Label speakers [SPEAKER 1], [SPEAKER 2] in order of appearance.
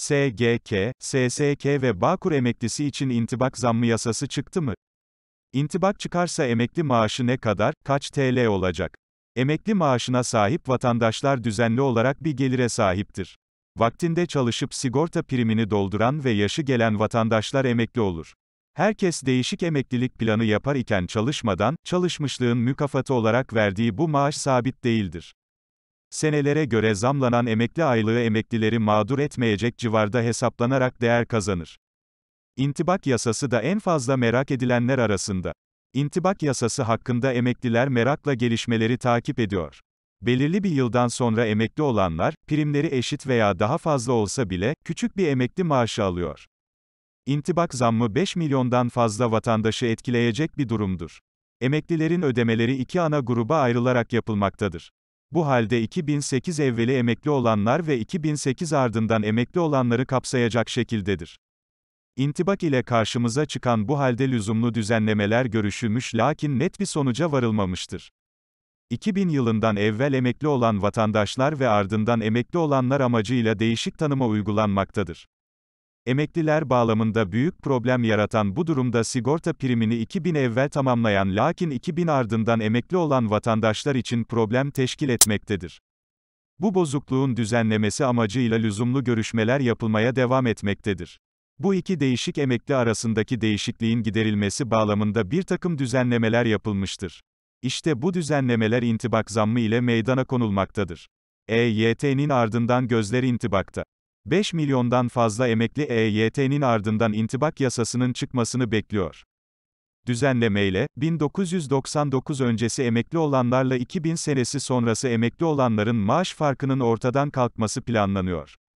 [SPEAKER 1] SGK, SSK ve Bağkur emeklisi için intibak zammı yasası çıktı mı? İntibak çıkarsa emekli maaşı ne kadar, kaç TL olacak? Emekli maaşına sahip vatandaşlar düzenli olarak bir gelire sahiptir. Vaktinde çalışıp sigorta primini dolduran ve yaşı gelen vatandaşlar emekli olur. Herkes değişik emeklilik planı yapar iken çalışmadan, çalışmışlığın mükafatı olarak verdiği bu maaş sabit değildir senelere göre zamlanan emekli aylığı emeklileri mağdur etmeyecek civarda hesaplanarak değer kazanır. İntibak yasası da en fazla merak edilenler arasında. İntibak yasası hakkında emekliler merakla gelişmeleri takip ediyor. Belirli bir yıldan sonra emekli olanlar, primleri eşit veya daha fazla olsa bile, küçük bir emekli maaşı alıyor. İntibak zammı 5 milyondan fazla vatandaşı etkileyecek bir durumdur. Emeklilerin ödemeleri iki ana gruba ayrılarak yapılmaktadır. Bu halde 2008 evveli emekli olanlar ve 2008 ardından emekli olanları kapsayacak şekildedir. İntibak ile karşımıza çıkan bu halde lüzumlu düzenlemeler görüşülmüş lakin net bir sonuca varılmamıştır. 2000 yılından evvel emekli olan vatandaşlar ve ardından emekli olanlar amacıyla değişik tanıma uygulanmaktadır. Emekliler bağlamında büyük problem yaratan bu durumda sigorta primini 2000 evvel tamamlayan lakin 2000 ardından emekli olan vatandaşlar için problem teşkil etmektedir. Bu bozukluğun düzenlemesi amacıyla lüzumlu görüşmeler yapılmaya devam etmektedir. Bu iki değişik emekli arasındaki değişikliğin giderilmesi bağlamında bir takım düzenlemeler yapılmıştır. İşte bu düzenlemeler intibak zammı ile meydana konulmaktadır. EYT'nin ardından gözler intibakta. 5 milyondan fazla emekli EYT'nin ardından intibak yasasının çıkmasını bekliyor. Düzenlemeyle, 1999 öncesi emekli olanlarla 2000 senesi sonrası emekli olanların maaş farkının ortadan kalkması planlanıyor.